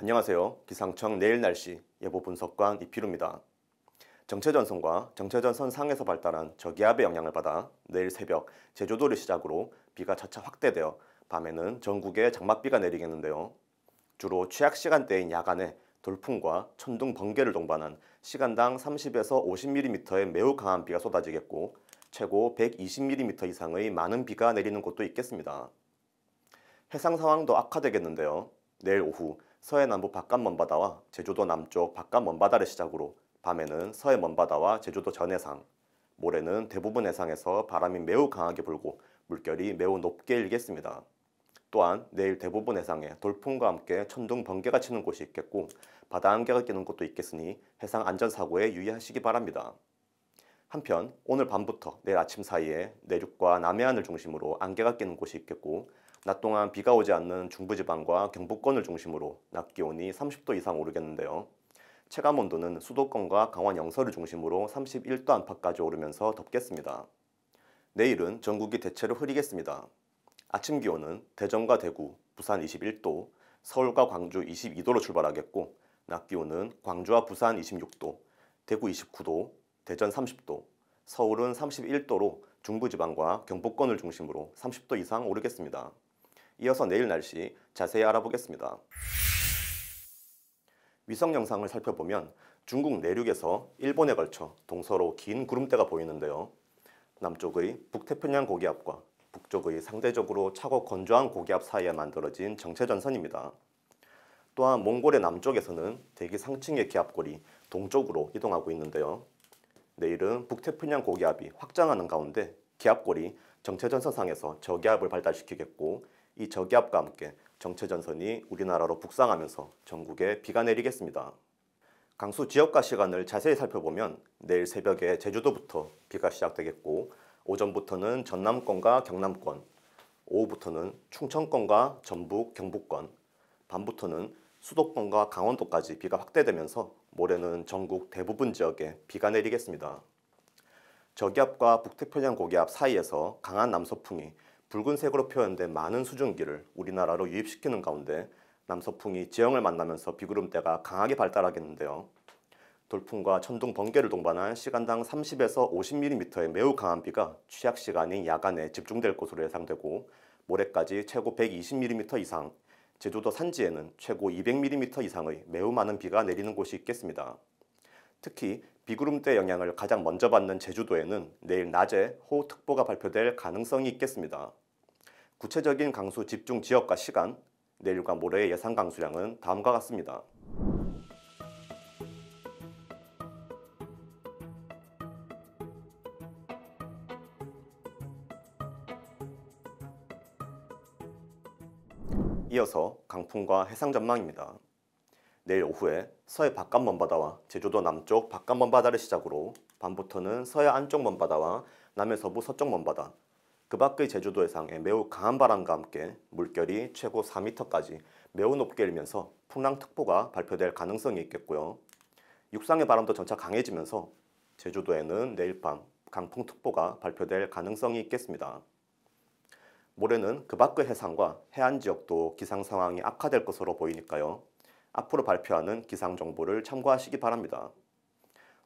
안녕하세요. 기상청 내일 날씨 예보 분석관 이필우입니다. 정체전선과 정체전선 상에서 발달한 저기압의 영향을 받아 내일 새벽 제주도를 시작으로 비가 차차 확대되어 밤에는 전국에 장맛비가 내리겠는데요. 주로 취약 시간대인 야간에 돌풍과 천둥 번개를 동반한 시간당 30에서 50mm의 매우 강한 비가 쏟아지겠고 최고 120mm 이상의 많은 비가 내리는 곳도 있겠습니다. 해상 상황도 악화되겠는데요. 내일 오후 서해남부 바깥 먼바다와 제주도 남쪽 바깥 먼바다를 시작으로 밤에는 서해 먼바다와 제주도 전해상, 모레는 대부분 해상에서 바람이 매우 강하게 불고 물결이 매우 높게 일겠습니다. 또한 내일 대부분 해상에 돌풍과 함께 천둥 번개가 치는 곳이 있겠고 바다 안개가 끼는 곳도 있겠으니 해상 안전사고에 유의하시기 바랍니다. 한편 오늘 밤부터 내일 아침 사이에 내륙과 남해안을 중심으로 안개가 끼는 곳이 있겠고 낮 동안 비가 오지 않는 중부지방과 경북권을 중심으로 낮 기온이 30도 이상 오르겠는데요. 체감 온도는 수도권과 강원 영서를 중심으로 31도 안팎까지 오르면서 덥겠습니다. 내일은 전국이 대체로 흐리겠습니다. 아침 기온은 대전과 대구, 부산 21도, 서울과 광주 22도로 출발하겠고 낮 기온은 광주와 부산 26도, 대구 29도, 대전 30도, 서울은 31도로 중부지방과 경북권을 중심으로 30도 이상 오르겠습니다. 이어서 내일 날씨 자세히 알아보겠습니다. 위성 영상을 살펴보면 중국 내륙에서 일본에 걸쳐 동서로 긴 구름대가 보이는데요. 남쪽의 북태평양 고기압과 북쪽의 상대적으로 차고 건조한 고기압 사이에 만들어진 정체전선입니다. 또한 몽골의 남쪽에서는 대기 상층의 기압골이 동쪽으로 이동하고 있는데요. 내일은 북태평양 고기압이 확장하는 가운데 기압골이 정체전선상에서 저기압을 발달시키겠고 이 저기압과 함께 정체전선이 우리나라로 북상하면서 전국에 비가 내리겠습니다. 강수 지역과 시간을 자세히 살펴보면 내일 새벽에 제주도부터 비가 시작되겠고 오전부터는 전남권과 경남권, 오후부터는 충청권과 전북, 경북권, 밤부터는 수도권과 강원도까지 비가 확대되면서 모레는 전국 대부분 지역에 비가 내리겠습니다. 저기압과 북태평양 고기압 사이에서 강한 남서풍이 붉은색으로 표현된 많은 수증기를 우리나라로 유입시키는 가운데 남서풍이 지형을 만나면서 비구름대가 강하게 발달하겠는데요. 돌풍과 천둥 번개를 동반한 시간당 30에서 50mm의 매우 강한 비가 취약 시간인 야간에 집중될 것으로 예상되고 모레까지 최고 120mm 이상, 제주도 산지에는 최고 200mm 이상의 매우 많은 비가 내리는 곳이 있겠습니다. 특히 비구름대 영향을 가장 먼저 받는 제주도에는 내일 낮에 호우특보가 발표될 가능성이 있겠습니다. 구체적인 강수 집중 지역과 시간, 내일과 모레의 예상 강수량은 다음과 같습니다. 이어서 강풍과 해상 전망입니다. 내일 오후에 서해 바깥 먼바다와 제주도 남쪽 바깥 먼바다를 시작으로 밤부터는 서해 안쪽 먼바다와 남해 서부 서쪽 먼바다 그 밖의 제주도 해상에 매우 강한 바람과 함께 물결이 최고 4m까지 매우 높게 일면서 풍랑특보가 발표될 가능성이 있겠고요. 육상의 바람도 점차 강해지면서 제주도에는 내일 밤 강풍특보가 발표될 가능성이 있겠습니다. 모레는 그 밖의 해상과 해안 지역도 기상 상황이 악화될 것으로 보이니까요. 앞으로 발표하는 기상 정보를 참고하시기 바랍니다.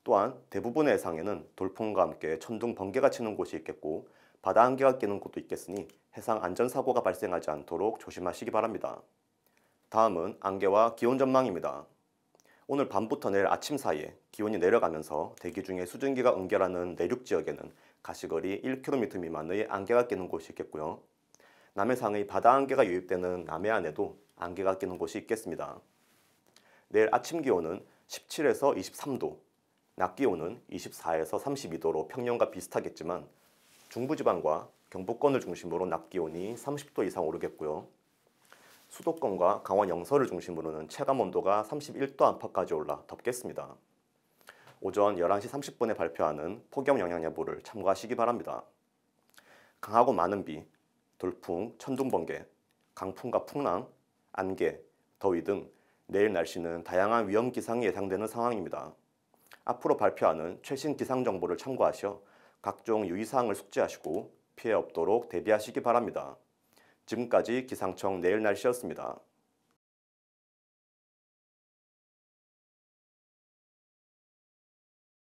또한 대부분의 해상에는 돌풍과 함께 천둥 번개가 치는 곳이 있겠고 바다 안개가 끼는 곳도 있겠으니 해상 안전사고가 발생하지 않도록 조심하시기 바랍니다. 다음은 안개와 기온 전망입니다. 오늘 밤부터 내일 아침 사이에 기온이 내려가면서 대기 중에 수증기가 응결하는 내륙 지역에는 가시거리 1km 미만의 안개가 끼는 곳이 있겠고요. 남해상의 바다 안개가 유입되는 남해안에도 안개가 끼는 곳이 있겠습니다. 내일 아침 기온은 17에서 23도, 낮 기온은 24에서 32도로 평년과 비슷하겠지만 중부지방과 경북권을 중심으로 낮 기온이 30도 이상 오르겠고요. 수도권과 강원 영서를 중심으로는 체감 온도가 31도 안팎까지 올라 덥겠습니다. 오전 11시 30분에 발표하는 폭염 영향 예보를 참고하시기 바랍니다. 강하고 많은 비, 돌풍, 천둥 번개, 강풍과 풍랑, 안개, 더위 등 내일 날씨는 다양한 위험 기상이 예상되는 상황입니다. 앞으로 발표하는 최신 기상 정보를 참고하셔 각종 유의사항을 숙지하시고 피해 없도록 대비하시기 바랍니다. 지금까지 기상청 내일 날씨였습니다.